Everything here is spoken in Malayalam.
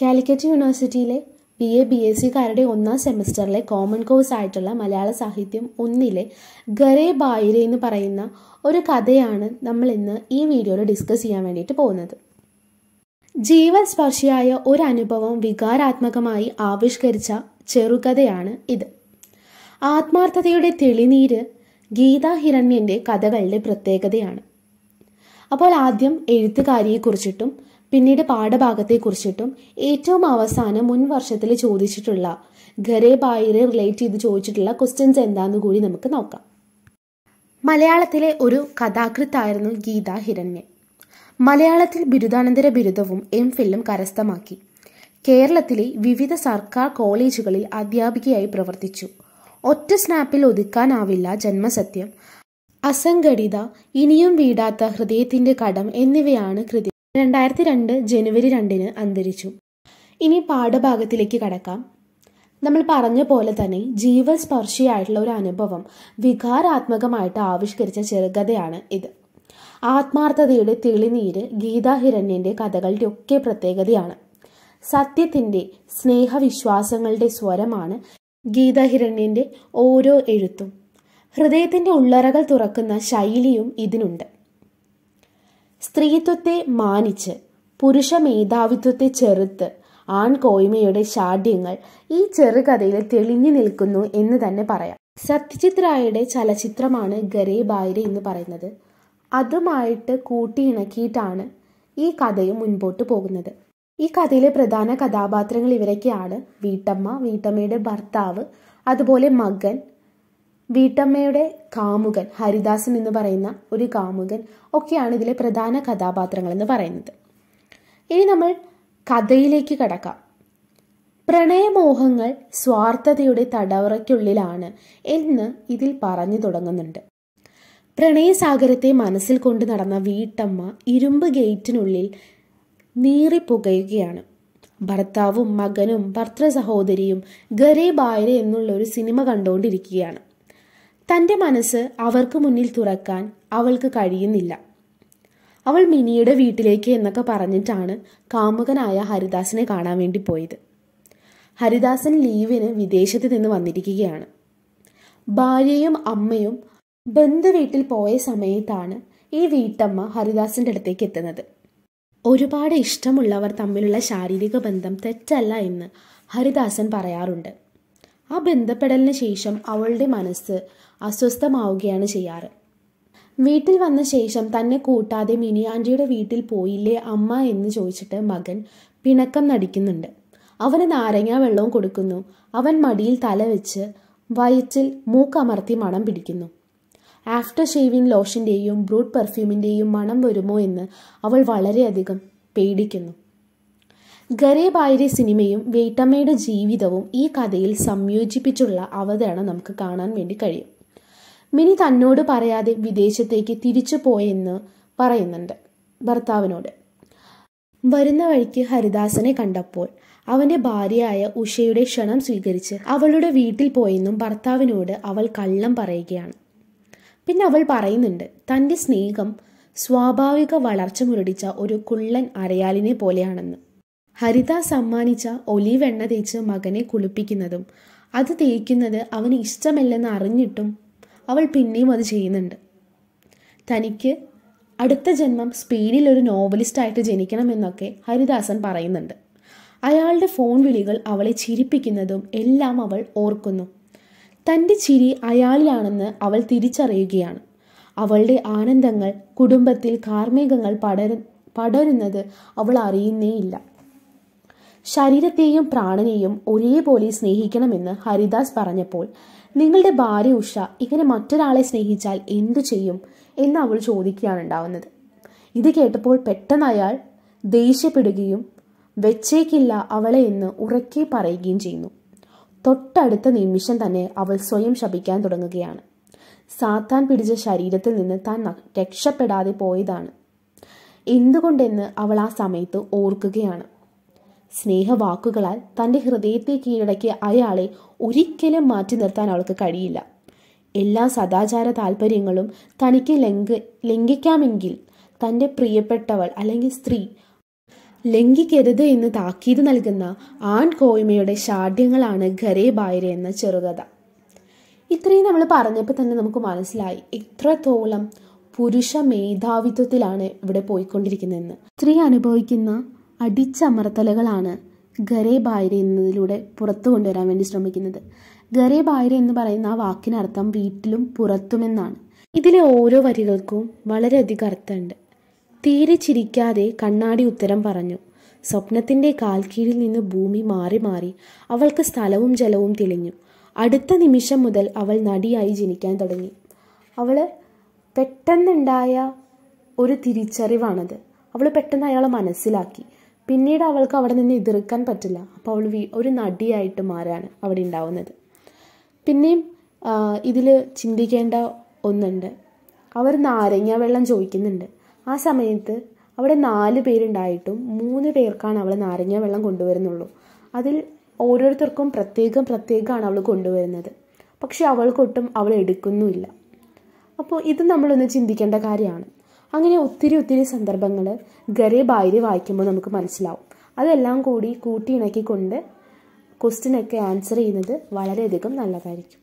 കാലിക്കറ്റ് യൂണിവേഴ്സിറ്റിയിലെ ബി എ ബി എസ് സിക്കാരുടെ ഒന്നാം സെമസ്റ്ററിലെ കോമൺ കോഴ്സ് ആയിട്ടുള്ള മലയാള സാഹിത്യം ഒന്നിലെ ഗരേ ബായിരെ എന്ന് പറയുന്ന ഒരു കഥയാണ് നമ്മൾ ഇന്ന് ഈ വീഡിയോയിൽ ഡിസ്കസ് ചെയ്യാൻ വേണ്ടിയിട്ട് പോകുന്നത് സ്പർശിയായ ഒരു അനുഭവം വികാരാത്മകമായി ആവിഷ്കരിച്ച ചെറുകഥയാണ് ഇത് ആത്മാർത്ഥതയുടെ തെളിനീര് ഗീതാ ഹിരണ്യൻ്റെ കഥകളുടെ പ്രത്യേകതയാണ് അപ്പോൾ ആദ്യം എഴുത്തുകാരിയെക്കുറിച്ചിട്ടും പിന്നീട് പാഠഭാഗത്തെക്കുറിച്ചിട്ടും ഏറ്റവും അവസാനം മുൻ വർഷത്തിൽ ചോദിച്ചിട്ടുള്ള ഘരെ ബായിരെ റിലേറ്റ് ചെയ്ത് ചോദിച്ചിട്ടുള്ള ക്വസ്റ്റ്യൻസ് എന്താണെന്ന് കൂടി നമുക്ക് നോക്കാം മലയാളത്തിലെ ഒരു കഥാകൃത്തായിരുന്നു ഗീത ഹിരണ്യൻ മലയാളത്തിൽ ബിരുദാനന്തര ബിരുദവും എം ഫില്ലും കരസ്ഥമാക്കി കേരളത്തിലെ വിവിധ സർക്കാർ കോളേജുകളിൽ അധ്യാപികയായി പ്രവർത്തിച്ചു ഒറ്റ സ്നാപ്പിൽ ഒതുക്കാനാവില്ല ജന്മസത്യം അസംഘടിത ഇനിയും വീടാത്ത ഹൃദയത്തിന്റെ കടം എന്നിവയാണ് കൃതി രണ്ടായിരത്തി രണ്ട് ജനുവരി രണ്ടിന് അന്തരിച്ചു ഇനി പാഠഭാഗത്തിലേക്ക് കടക്കാം നമ്മൾ പറഞ്ഞ പോലെ തന്നെ ജീവസ്പർശിയായിട്ടുള്ള ഒരു അനുഭവം വികാരാത്മകമായിട്ട് ആവിഷ്കരിച്ച ചെറുകഥയാണ് ഇത് ആത്മാർത്ഥതയുടെ തെളിനീര് ഹിരണ്യന്റെ കഥകളുടെ ഒക്കെ പ്രത്യേകതയാണ് സത്യത്തിന്റെ സ്നേഹവിശ്വാസങ്ങളുടെ സ്വരമാണ് ഹിരണ്യന്റെ ഓരോ എഴുത്തും ഹൃദയത്തിന്റെ ഉള്ളറകൾ തുറക്കുന്ന ശൈലിയും ഇതിനുണ്ട് സ്ത്രീത്വത്തെ മാനിച്ച് പുരുഷ മേധാവിത്വത്തെ ചെറുത്ത് ആൺകോയ്മയുടെ ശാഠ്യങ്ങൾ ഈ ചെറുകഥയിൽ തെളിഞ്ഞു നിൽക്കുന്നു എന്ന് തന്നെ പറയാം സത്യജിത് റായയുടെ ചലച്ചിത്രമാണ് ഗരേ ബായരെ എന്ന് പറയുന്നത് അതുമായിട്ട് കൂട്ടിയിണക്കിയിട്ടാണ് ഈ കഥയും മുൻപോട്ട് പോകുന്നത് ഈ കഥയിലെ പ്രധാന കഥാപാത്രങ്ങൾ ഇവരൊക്കെയാണ് വീട്ടമ്മ വീട്ടമ്മയുടെ ഭർത്താവ് അതുപോലെ മകൻ വീട്ടമ്മയുടെ കാമുകൻ ഹരിദാസൻ എന്ന് പറയുന്ന ഒരു കാമുകൻ ഒക്കെയാണ് ഇതിലെ പ്രധാന കഥാപാത്രങ്ങൾ എന്ന് പറയുന്നത് ഇനി നമ്മൾ കഥയിലേക്ക് കടക്കാം പ്രണയമോഹങ്ങൾ സ്വാർത്ഥതയുടെ തടവറയ്ക്കുള്ളിലാണ് എന്ന് ഇതിൽ പറഞ്ഞു തുടങ്ങുന്നുണ്ട് പ്രണയസാഗരത്തെ മനസ്സിൽ കൊണ്ട് നടന്ന വീട്ടമ്മ ഇരുമ്പ് ഗേറ്റിനുള്ളിൽ പുകയുകയാണ് ഭർത്താവും മകനും ഭർത്തൃ സഹോദരിയും ഗരേ ബായരെ എന്നുള്ള ഒരു സിനിമ കണ്ടുകൊണ്ടിരിക്കുകയാണ് തൻ്റെ മനസ്സ് അവർക്ക് മുന്നിൽ തുറക്കാൻ അവൾക്ക് കഴിയുന്നില്ല അവൾ മിനിയുടെ വീട്ടിലേക്ക് എന്നൊക്കെ പറഞ്ഞിട്ടാണ് കാമുകനായ ഹരിദാസിനെ കാണാൻ വേണ്ടി പോയത് ഹരിദാസൻ ലീവിന് വിദേശത്ത് നിന്ന് വന്നിരിക്കുകയാണ് ഭാര്യയും അമ്മയും ബന്ധു വീട്ടിൽ പോയ സമയത്താണ് ഈ വീട്ടമ്മ ഹരിദാസിൻ്റെ അടുത്തേക്ക് എത്തുന്നത് ഒരുപാട് ഇഷ്ടമുള്ളവർ തമ്മിലുള്ള ശാരീരിക ബന്ധം തെറ്റല്ല എന്ന് ഹരിദാസൻ പറയാറുണ്ട് ആ ബന്ധപ്പെടലിന് ശേഷം അവളുടെ മനസ്സ് അസ്വസ്ഥമാവുകയാണ് ചെയ്യാറ് വീട്ടിൽ വന്ന ശേഷം തന്നെ കൂട്ടാതെ മിനി വീട്ടിൽ പോയില്ലേ അമ്മ എന്ന് ചോദിച്ചിട്ട് മകൻ പിണക്കം നടിക്കുന്നുണ്ട് അവന് നാരങ്ങ വെള്ളവും കൊടുക്കുന്നു അവൻ മടിയിൽ തല വെച്ച് വയറ്റിൽ മൂക്കമർത്തി മണം പിടിക്കുന്നു ആഫ്റ്റർ ഷേവിംഗ് ലോഷൻ്റെയും ബ്രൂട്ട് പെർഫ്യൂമിൻ്റെയും മണം വരുമോ എന്ന് അവൾ വളരെയധികം പേടിക്കുന്നു ഗരീബായുടെ സിനിമയും വേട്ടമ്മയുടെ ജീവിതവും ഈ കഥയിൽ സംയോജിപ്പിച്ചുള്ള അവതരണം നമുക്ക് കാണാൻ വേണ്ടി കഴിയും മിനി തന്നോട് പറയാതെ വിദേശത്തേക്ക് തിരിച്ചു പോയെന്ന് പറയുന്നുണ്ട് ഭർത്താവിനോട് വരുന്ന വഴിക്ക് ഹരിദാസനെ കണ്ടപ്പോൾ അവന്റെ ഭാര്യയായ ഉഷയുടെ ക്ഷണം സ്വീകരിച്ച് അവളുടെ വീട്ടിൽ പോയെന്നും ഭർത്താവിനോട് അവൾ കള്ളം പറയുകയാണ് പിന്നെ അവൾ പറയുന്നുണ്ട് തൻ്റെ സ്നേഹം സ്വാഭാവിക വളർച്ച മുരടിച്ച ഒരു കുള്ളൻ അരയാലിനെ പോലെയാണെന്ന് ഹരിത സമ്മാനിച്ച ഒലീവ് എണ്ണ തേച്ച് മകനെ കുളിപ്പിക്കുന്നതും അത് തേക്കുന്നത് അവന് ഇഷ്ടമല്ലെന്ന് അറിഞ്ഞിട്ടും അവൾ പിന്നെയും അത് ചെയ്യുന്നുണ്ട് തനിക്ക് അടുത്ത ജന്മം സ്പെയിനിൽ ഒരു നോവലിസ്റ്റായിട്ട് ജനിക്കണമെന്നൊക്കെ ഹരിദാസൻ പറയുന്നുണ്ട് അയാളുടെ ഫോൺ വിളികൾ അവളെ ചിരിപ്പിക്കുന്നതും എല്ലാം അവൾ ഓർക്കുന്നു തൻ്റെ ചിരി അയാളിലാണെന്ന് അവൾ തിരിച്ചറിയുകയാണ് അവളുടെ ആനന്ദങ്ങൾ കുടുംബത്തിൽ കാർമേഘങ്ങൾ പടരു പടരുന്നത് അവൾ അറിയുന്നേയില്ല ശരീരത്തെയും പ്രാണനെയും ഒരേപോലെ സ്നേഹിക്കണമെന്ന് ഹരിദാസ് പറഞ്ഞപ്പോൾ നിങ്ങളുടെ ഭാര്യ ഉഷ ഇങ്ങനെ മറ്റൊരാളെ സ്നേഹിച്ചാൽ എന്തു ചെയ്യും എന്ന് അവൾ ചോദിക്കുകയാണ് ഉണ്ടാവുന്നത് ഇത് കേട്ടപ്പോൾ പെട്ടെന്ന് അയാൾ ദേഷ്യപ്പെടുകയും വെച്ചേക്കില്ല അവളെ എന്ന് ഉറക്കെ പറയുകയും ചെയ്യുന്നു തൊട്ടടുത്ത നിമിഷം തന്നെ അവൾ സ്വയം ശപിക്കാൻ തുടങ്ങുകയാണ് സാത്താൻ പിടിച്ച ശരീരത്തിൽ നിന്ന് താൻ രക്ഷപ്പെടാതെ പോയതാണ് എന്തുകൊണ്ടെന്ന് അവൾ ആ സമയത്ത് ഓർക്കുകയാണ് സ്നേഹവാക്കുകളാൽ തൻ്റെ ഹൃദയത്തെ കീഴടക്കിയ അയാളെ ഒരിക്കലും മാറ്റി നിർത്താൻ അവൾക്ക് കഴിയില്ല എല്ലാ സദാചാര താല്പര്യങ്ങളും തനിക്ക് ലംഘ ലംഘിക്കാമെങ്കിൽ തൻ്റെ പ്രിയപ്പെട്ടവൾ അല്ലെങ്കിൽ സ്ത്രീ ലംഘിക്കരുത് എന്ന് താക്കീത് നൽകുന്ന ആൺകോയ്മയുടെ ഷാഢ്യങ്ങളാണ് ഖരേ ബായര എന്ന ചെറുകഥ ഇത്രയും നമ്മൾ പറഞ്ഞപ്പോൾ തന്നെ നമുക്ക് മനസ്സിലായി എത്രത്തോളം പുരുഷ മേധാവിത്വത്തിലാണ് ഇവിടെ പോയിക്കൊണ്ടിരിക്കുന്നതെന്ന് സ്ത്രീ അനുഭവിക്കുന്ന അടിച്ചമർത്തലുകളാണ് ഗരേ ബായര എന്നതിലൂടെ പുറത്തു കൊണ്ടുവരാൻ വേണ്ടി ശ്രമിക്കുന്നത് ഗരേ ബായര എന്ന് പറയുന്ന ആ വാക്കിനർത്ഥം വീട്ടിലും പുറത്തുമെന്നാണ് ഇതിലെ ഓരോ വരികൾക്കും വളരെയധികം അർത്ഥമുണ്ട് തീരെ ചിരിക്കാതെ കണ്ണാടി ഉത്തരം പറഞ്ഞു സ്വപ്നത്തിൻ്റെ കാൽക്കീഴിൽ നിന്ന് ഭൂമി മാറി മാറി അവൾക്ക് സ്ഥലവും ജലവും തെളിഞ്ഞു അടുത്ത നിമിഷം മുതൽ അവൾ നടിയായി ജനിക്കാൻ തുടങ്ങി അവൾ പെട്ടെന്നുണ്ടായ ഒരു തിരിച്ചറിവാണത് അവൾ പെട്ടെന്ന് അയാളെ മനസ്സിലാക്കി പിന്നീട് അവൾക്ക് അവിടെ നിന്ന് എതിർക്കാൻ പറ്റില്ല അപ്പോൾ അവൾ ഒരു നടിയായിട്ട് മാറാണ് അവിടെ ഉണ്ടാവുന്നത് പിന്നെയും ഇതിൽ ചിന്തിക്കേണ്ട ഒന്നുണ്ട് അവർ നാരങ്ങ വെള്ളം ചോദിക്കുന്നുണ്ട് ആ സമയത്ത് അവിടെ നാല് പേരുണ്ടായിട്ടും മൂന്ന് പേർക്കാണ് അവൾ നാരങ്ങ വെള്ളം കൊണ്ടുവരുന്നുള്ളൂ അതിൽ ഓരോരുത്തർക്കും പ്രത്യേകം പ്രത്യേകമാണ് അവൾ കൊണ്ടുവരുന്നത് പക്ഷെ അവൾക്കൊട്ടും അവൾ എടുക്കുന്നുമില്ല അപ്പോൾ ഇത് നമ്മളൊന്ന് ചിന്തിക്കേണ്ട കാര്യമാണ് അങ്ങനെ ഒത്തിരി ഒത്തിരി സന്ദർഭങ്ങൾ ഗരീബ് ആയിരി വായിക്കുമ്പോൾ നമുക്ക് മനസ്സിലാവും അതെല്ലാം കൂടി കൂട്ടിയിണക്കിക്കൊണ്ട് ക്വസ്റ്റിനൊക്കെ ആൻസർ ചെയ്യുന്നത് വളരെയധികം നല്ലതായിരിക്കും